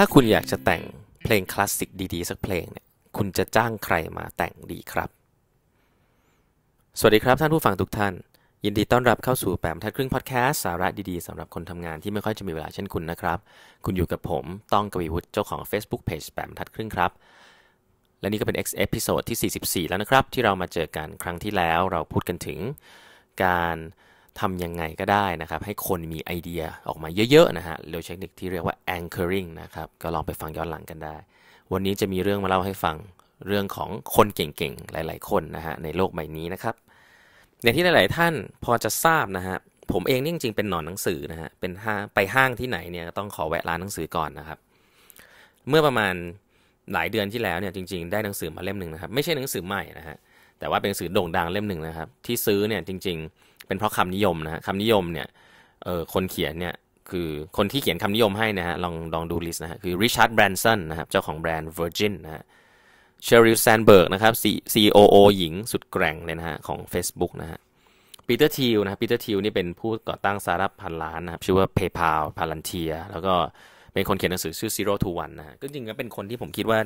ถ้าคุณอยากจะแต่งเพลงคลาสสิกดีๆ สักเพลงเนี่ย คุณจะจ้างใครมาแต่งดีครับ สวัสดีครับท่านผู้ฟังทุกท่าน ยินดีต้อนรับเข้าสู่แปมทัดครึ่งพอดแคสสาระดีๆสำหรับคนทำงานที่ไม่ค่อยจะมีเวลาเช่นคุณนะครับ คุณอยู่กับผม ต้องกวีวุฒิเจ้าของ Facebook Page แปมทัดครึ่งครับ และนี่ก็เป็น X เอพิโซดที่ 44 แล้วนะครับ ที่เรามาเจอกันครั้งที่แล้วเราพูดกันถึงการทำยังไงก็ได้นะครับ ให้คนมีไอเดียออกมาเยอะ ๆ นะฮะโดยเทคนิคที่เรียกว่า anchoring นะครับก็ลองไปฟังย้อนหลังกันได้ วันนี้จะมีเรื่องมาเล่าให้ฟังเรื่องของคนเก่งๆหลาย ๆคนนะฮะในโลกใบนี้นะครับอย่างที่หลาย ๆ ท่านพอจะทราบนะฮะผมเองนี่จริงๆเป็นหนอนหนังสือนะฮะเป็นห้างไปห้างที่ไหนเนี่ยต้องขอแวะร้านหนังสือก่อนนะครับ เมื่อประมาณหลายเดือนที่แล้วเนี่ยจริงๆได้หนังสือมาเล่มหนึ่งนะครับ ไม่ใช่หนังสือใหม่นะฮะแต่ว่าเป็นหนังสือโด่งดังเล่มหนึ่งนะครับ ที่ซื้อเนี่ยจริง ๆเป็นเพราะคำนิยมนะคำนิยมเนี่ยเออคนเขียนเนี่ย คือคนที่เขียนคำนิยมให้นะฮะลองลองดูลิสต์นะฮะคือริชาร์ดแบรนสันนะครับเจ้าของแบรนด์ Virgin นะฮะเชอริลแซนเบิร์กนะครับ COO หญิงสุดแกร่งเลยนะฮะของ Facebook นะฮะปีเตอร์ทิวนะปีเตอร์ทิวนี่เป็นผู้ก่อตั้งสาร์ัพพันล้านนะครับ ชื่อว่า PayPal p a l a n t i ยแล้วก็เป็นคนเขียนหนังสือชื่อ Zero to One นะฮะก็จริงๆก็เป็นคนที่ผมคิดว่า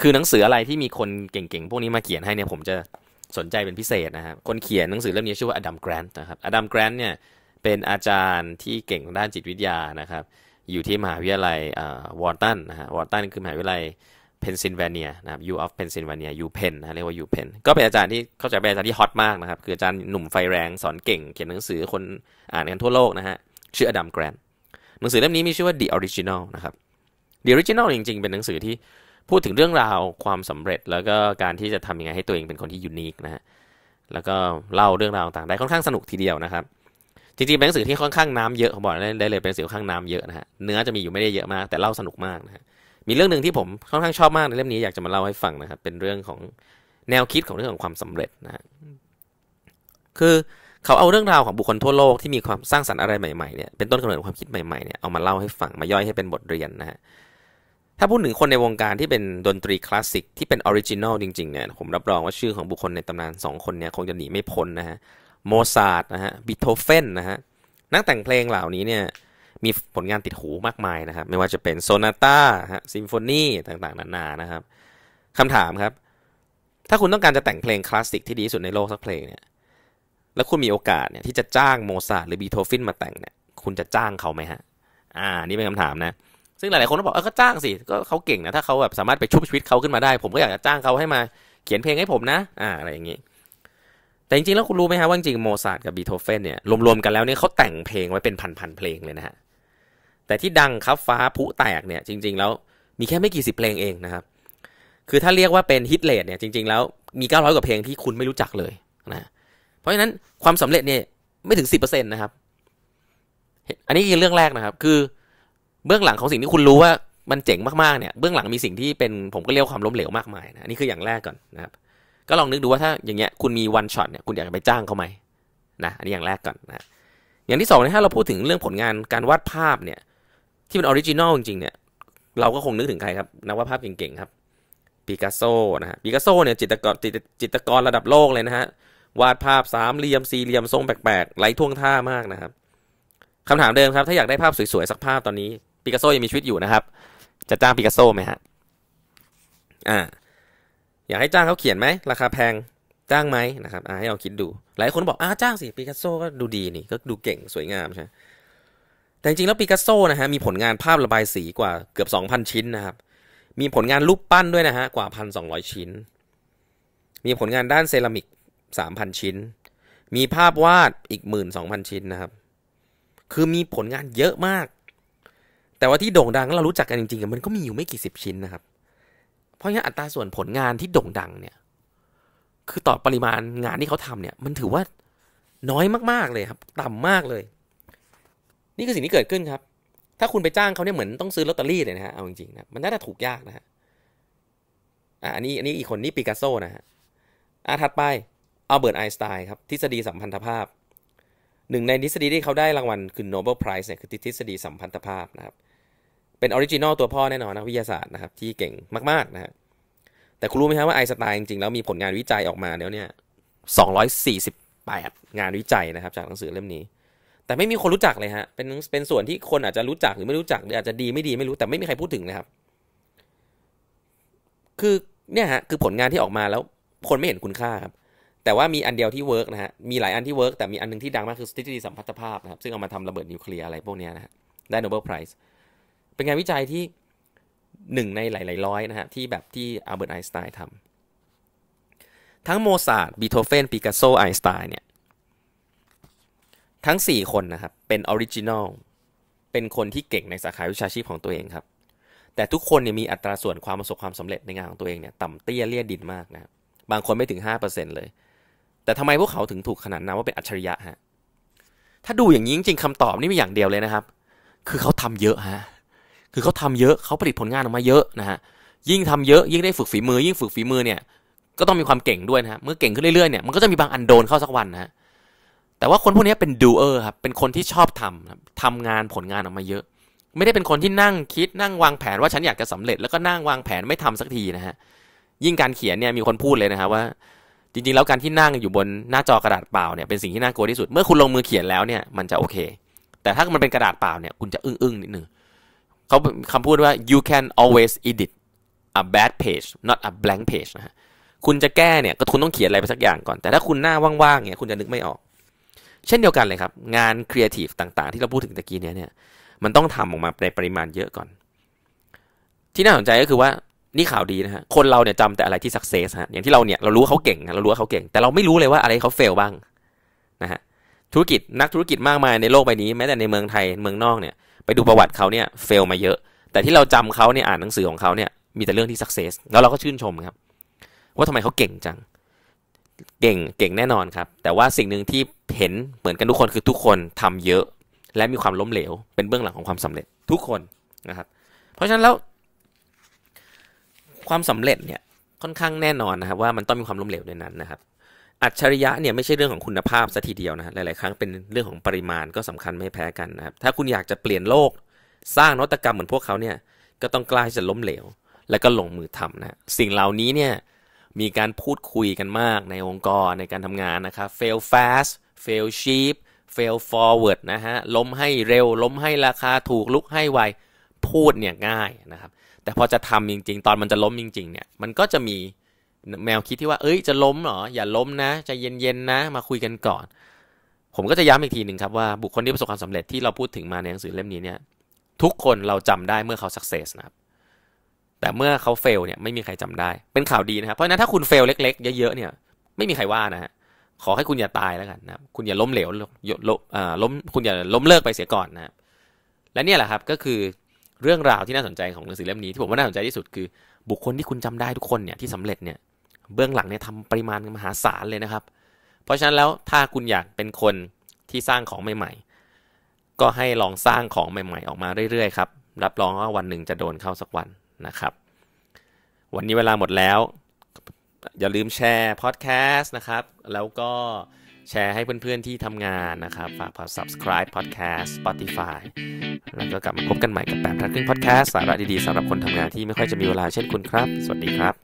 คือหนังสืออะไรที่มีคนเก่งๆ พวกนี้มาเขียนให้เนี่ยผมจะสนใจเป็นพิเศษนะครับคนเขียนหนังสือเล่มนี้ชื่อว่าอดัมแกรนต์นะครับ อดัมแกรนต์เนี่ยเป็นอาจารย์ที่เก่งด้านจิตวิทยานะครับ อยู่ที่มหาวิทยาลัยวอร์ตันนะฮะ วอร์ตันคือมหาวิทยาลัยเพนซิลเวเนียนะครับ U of Pennsylvania U Penn นะเรียกว่า U Penn ก็เป็นอาจารย์ที่เข้าใจเป็นอาจารย์ที่ฮอตมากนะครับ คืออาจารย์หนุ่มไฟแรงสอนเก่งเขียนหนังสือคนอ่านกันทั่วโลกนะฮะชื่ออดัมแกรนต์หนังสือเล่มนี้มีชื่อว่า The Original นะครับ The Original จริงๆ เป็นหนังสือที่พูดถึงเรื่องราวความสำเร็จ แล้วก็การที่จะทำยังไงให้ตัวเองเป็นคนที่ยูนิคนะฮะแล้วก็เล่าเรื่องราวต่างได้ค่อนข้างสนุกทีเดียวนะครับจริงๆเป็นหนังสือที่ค่อนข้างน้ำเยอะบอกได้เลยเป็นหนังสือค่อนข้างน้ำเยอะนะฮะเนื้อจะมีอยู่ไม่ได้เยอะมากแต่เล่าสนุกมากนะฮะมีเรื่องหนึ่งที่ผมค่อนข้างชอบมากในเล่มนี้อยากจะมาเล่าให้ฟังนะครับเป็นเรื่องของแนวคิดของเรื่องของความสำเร็จนะฮะคือเขาเอาเรื่องราวของบุคคลทั่วโลกที่มีความสร้างสรรค์อะไรใหม่ๆเนี่ยเป็นต้นกำเนิดความคิดใหม่ๆเนี่ยเอามาเล่าให้ฟังมาย่อยให้เป็นบทเรียนนะฮะถ้าพูดถึงคนในวงการที่เป็นดนตรีคลาสสิกที่เป็นออริจินอลจริงๆเนี่ยผมรับรองว่าชื่อของบุคคลในตำนาน 2 คนเนี่ยคงจะหนีไม่พ้นนะฮะ โมซาร์ทนะฮะบิโทเฟนนะฮะ นักแต่งเพลงเหล่านี้เนี่ยมีผลงานติดหูมากมายนะครับ ไม่ว่าจะเป็นโซนาต้าฮะซิมโฟนีต่างๆ นานานะครับคำถามครับ ถ้าคุณต้องการจะแต่งเพลงคลาสสิกที่ดีสุดในโลกสักเพลงเนี่ยแล้วคุณมีโอกาสเนี่ยที่จะจ้างโมซาร์ทหรือบีโทเฟนมาแต่งเนี่ย คุณจะจ้างเขาไหมฮะอ่านี่เป็นคำถามนะซึ่งหลาย ๆ คนก็บอกเออก็จ้างสิ ก็เขาเก่งนะ ถ้าเขาแบบสามารถไปชุบชีวิตเขาขึ้นมาได้ ผมก็อยากจะจ้างเขาให้มาเขียนเพลงให้ผมนะ อ่า อะไรอย่างนี้ แต่จริง ๆ แล้วคุณรู้ไหมฮะ ว่าจริงโมซาร์ทกับบีโธเฟนเนี่ย รวม ๆ กันแล้วเนี่ยเขาแต่งเพลงไว้เป็นพัน ๆ เพลงเลยนะฮะ แต่ที่ดังครับฟ้าผู้แตกเนี่ย จริง ๆ แล้วมีแค่ไม่กี่สิบเพลงเองนะครับ คือถ้าเรียกว่าเป็นฮิตเลดเนี่ย จริง ๆ แล้วมี 900กว่าเพลงที่คุณไม่รู้จักเลยนะเพราะฉะนั้นความสำเร็จเนี่ยไม่ถึง10%นะครับอันนี้คือเรื่องแรกนะครับคือเบื้องหลังของสิ่งที่คุณรู้ว่ามันเจ๋งมากๆเนี่ยเบื้องหลังมีสิ่งที่เป็นผมก็เรียกความล้มเหลวมากมายนะนี่คืออย่างแรกก่อนนะครับ ก็ลองนึกดูว่าถ้าอย่างเงี้ยคุณมีวันช็อตเนี่ยคุณอยากไปจ้างเขาไหมนะอันนี้อย่างแรกก่อนนะอย่างที่สองนะถ้าเราพูดถึงเรื่องผลงานการวาดภาพเนี่ย ที่เป็นออริจินอลจริงๆเนี่ย เราก็คงนึกถึงใครครับนักวาดภาพเก่งๆครับปิกัสโซนะฮะปิกัสโซเนี่ยจิตกรจิตจิตกรระดับโลกเลยนะฮะวาดภาพสามเหลี่ยมสี่เหลี่ยมทรงแปลกๆไหลท่วงท่ามากนะครับคำถามเดิมครับ ถ้าอยากได้ภาพสวยๆสักภาพตอนนี้ปิกัสโซยังมีชีวิตอยู่นะครับ จะจ้างปิกัสโซไหมฮะอ่าอยากให้จ้างเขาเขียนไหมราคาแพงจ้างไหมนะครับอ่าให้เราคิดดู หลายคนบอกอ่าจ้างสิปิกัสโซก็ดูดีนี่ ก็ดูเก่งสวยงามใช่แต่จริงแล้วปิกัสโซนะฮะมีผลงานภาพระบายสีกว่าเกือบ2,000ชิ้นนะครับ มีผลงานรูปปั้นด้วยนะฮะกว่า 1,200 ชิ้น มีผลงานด้านเซรามิก3,000ชิ้น มีภาพวาดอีก12,000ชิ้นนะครับ คือมีผลงานเยอะมากแต่ว่าที่โด่งดังเรารู้จักกันจริงๆ มันก็มีอยู่ไม่กี่สิบชิ้นนะครับ เพราะงั้นอัตราส่วนผลงานที่โด่งดังเนี่ย คือต่อปริมาณงานที่เขาทำเนี่ย มันถือว่าน้อยมากๆเลยครับ ต่ำมากเลย นี่คือสิ่งที่เกิดขึ้นครับถ้าคุณไปจ้างเขาเนี่ยเหมือนต้องซื้อลอตเตอรี่เลยนะฮะเอาจริงๆนะมันน่าจะถูกยากนะฮะอ่ะอันนี้อันนี้อีกคนนี่ปิกัสโซนะฮะอ่ะถัดไปอัลเบิร์ตไอน์สไตน์ครับ ทฤษฎีสัมพันธภาพ หนึ่ง ในทฤษฎีที่เขาได้รางวัลคือโนเบลไพรส์เนี่ยคือทฤษฎีสัมพันธภาพนะครับเป็นออริจินอลตัวพ่อแน่นอนนะวิทยาศาสตร์นะครับที่เก่งมาก ๆ นะฮะแต่คุณรู้ไหมครับว่าไอสไตล์จริง ๆ แล้วมีผลงานวิจัยออกมาแล้วเนี่ยสองร้อยสี่สิบแปดงานวิจัยนะครับจากหนังสือเล่มนี้ แต่ไม่มีคนรู้จักเลยฮะเป็นเป็นส่วนที่คนอาจจะรู้จักหรือไม่รู้จักหรืออาจจะดีไม่ดีไม่รู้แต่ไม่มีใครพูดถึงนะครับ คือเนี่ยฮะคือผลงานที่ออกมาแล้วคนไม่เห็นคุณค่าครับแต่ว่ามีอันเดียวที่เวิร์กนะฮะมีหลายอันที่เวิร์กแต่มีอันนึงที่ดังมากคือสฤิตีสัมพัทธภาพนะครับซึ่งเอามาทำระเบิดนิวเคลียร์อะไรพวกนี้นะฮะได้โนเบิลไพรส์เป็นงานวิจัยที่หนึ่งในหลาย ๆ ร้อยนะฮะที่แบบที่อัลเบิร์ตไอน์สไตน์ทำทั้งโมซาร์ทบีโธเฟนปิกัสโซไอน์สไตน์เนี่ยทั้ง 4 คนนะครับ เป็นออริจินอลเป็นคนที่เก่งในสาขาวิชาชีพของตัวเองครับ แต่ทุกคนเนี่ยมีอัตราส่วนความประสบความสำเร็จในงานของตัวเองเนี่ยต่ำเตี้ยเลี่ยดินมากนะบางคนไม่ถึง 5%เลย แต่ทำไมพวกเขาถึงถูกขนานนามว่าเป็นอัจฉริยะฮะถ้าดูอย่างนี้จริงๆคำตอบนี่มีอย่างเดียวเลยนะครับ คือเขาทำเยอะฮะคือเขาทำเยอะเขาผลิตผลงานออกมาเยอะนะฮะยิ่งทำเยอะยิ่งได้ฝึกฝีมือยิ่งฝึกฝีมือเนี่ย ก็ต้องมีความเก่งด้วยนะฮะเมื่อเก่งขึ้นเรื่อยๆเนี่ยมันก็จะมีบางอันโดนเข้าสักวันนะฮะแต่ว่าคนพวกนี้เป็นดูเออร์ครับเป็นคนที่ชอบทำทำงานผลงานออกมาเยอะ ไม่ได้เป็นคนที่นั่งคิดนั่งวางแผนว่าฉันอยากจะสำเร็จแล้วก็นั่งวางแผนไม่ทำสักทีนะฮะยิ่งการเขียนเนี่ยมีคนพูดเลยนะฮะว่า จริงๆแล้วการที่นั่งอยู่บนหน้าจอกระดาษเปล่าเนี่ยเป็นสิ่งที่น่ากลัวที่สุด เมื่อคุณลงมือเขียนแล้วเนี่ยมันจะโอเค แต่ถ้ามันเป็นกระดาษเปล่าเนี่ยคุณจะอึ้งๆนิดนึงเขาคำพูดว่า you can always edit a bad page not a blank page นะฮะ คุณจะแก้เนี่ยก็คุณต้องเขียนอะไรไปสักอย่างก่อน แต่ถ้าคุณหน้าว่างๆเนี่ยคุณจะนึกไม่ออก เช่นเดียวกันเลยครับงานครีเอทีฟต่างๆ ที่เราพูดถึงตะกี้เนี่ยเนี่ย มันต้องทำออกมาในปริมาณเยอะก่อน ที่น่าสนใจก็คือว่านี่ข่าวดีนะฮะ คนเราเนี่ยจำแต่อะไรที่สักเซสฮะ อย่างที่เราเนี่ยเรารู้เขาเก่ง เรารู้ว่าเขาเก่ง แต่เราไม่รู้เลยว่าอะไรเขาเฟลบ้างนะฮะ ธุรกิจนักธุรกิจมากมายในโลกใบนี้ แม้แต่ในเมืองไทยเมืองนอกเนี่ยไปดูประวัติเขาเนี่ยเฟลมาเยอะแต่ที่เราจำเขาเนี่ยอ่านหนังสือของเขาเนี่ยมีแต่เรื่องที่สักเซสแล้วเราก็ชื่นชมครับ ว่าทำไมเขาเก่งจัง เก่งเก่งแน่นอนครับ แต่ว่าสิ่งหนึ่งที่เห็นเหมือนกันทุกคนคือทุกคนทำเยอะ และมีความล้มเหลวเป็นเบื้องหลังของความสำเร็จทุกคนนะครับ เพราะฉะนั้นแล้วความสำเร็จเนี่ยค่อนข้างแน่นอนนะครับ ว่ามันต้องมีความล้มเหลวในนั้นนะครับอัจฉริยะเนี่ยไม่ใช่เรื่องของคุณภาพซะทีเดียวนะหลาย ๆ ครั้งเป็นเรื่องของปริมาณก็สำคัญไม่แพ้กันนะครับ ถ้าคุณอยากจะเปลี่ยนโลกสร้างนวัตกรรมเหมือนพวกเขาเนี่ยก็ต้องกล้าที่จะล้มเหลว แล้วก็ลงมือทำนะสิ่งเหล่านี้เนี่ยมีการพูดคุยกันมากในองค์กรในการทำงานนะครับ fail fast fail cheap fail forward นะฮะล้มให้เร็วล้มให้ราคาถูกลุกให้ไวพูดเนี่ยง่ายนะครับแต่พอจะทำจริง ๆ ตอนมันจะล้มจริงๆเนี่ยมันก็จะมีแมวคิดที่ว่า เอ้ย จะล้มหรอ อย่าล้มนะ จะเย็นๆนะ มาคุยกันก่อน ผมก็จะย้ำอีกทีหนึ่งครับ ว่า บุคคลที่ประสบความสำเร็จที่เราพูดถึงมาในหนังสือเล่มนี้เนี่ย ทุกคนเราจำได้เมื่อเขาสักเซสนะครับ แต่เมื่อเขาเฟลเนี่ยไม่มีใครจำได้ เป็นข่าวดีนะครับ เพราะนั้นถ้าคุณเฟลเล็กๆ เยอะๆเนี่ย ไม่มีใครว่านะฮะขอให้คุณอย่าตายแล้วกันนะคุณอย่าล้มเหลวล้ม คุณอย่าล้มเลิกไปเสียก่อนนะและเนี่ยแหละครับก็คือเรื่องราวที่น่าสนใจของหนังสือเล่มนี้ ที่ผมว่าน่าสนใจที่สุดคือบุคคลที่คุณจำได้ทุกคนเนี่ยที่สำเร็จเนี่ยเบื้องหลังเนี่ยทำปริมาณมหาศาลเลยนะครับ เพราะฉะนั้นแล้วถ้าคุณอยากเป็นคนที่สร้างของใหม่ ๆ ก็ให้ลองสร้างของใหม่ๆ ออกมาเรื่อยๆครับ รับรองว่าวันหนึ่งจะโดนเข้าสักวันนะครับ วันนี้เวลาหมดแล้วอย่าลืมแชร์พอดแคสต์นะครับ แล้วก็แชร์ให้เพื่อนๆที่ทำงานนะครับฝากกด subscribe podcast Spotify แล้วก็กลับมาพบกันใหม่กับแปมทักครึ่ง podcast สาระดีๆสำหรับคนทำงานที่ไม่ค่อยจะมีเวลาเช่นคุณครับ สวัสดีครับ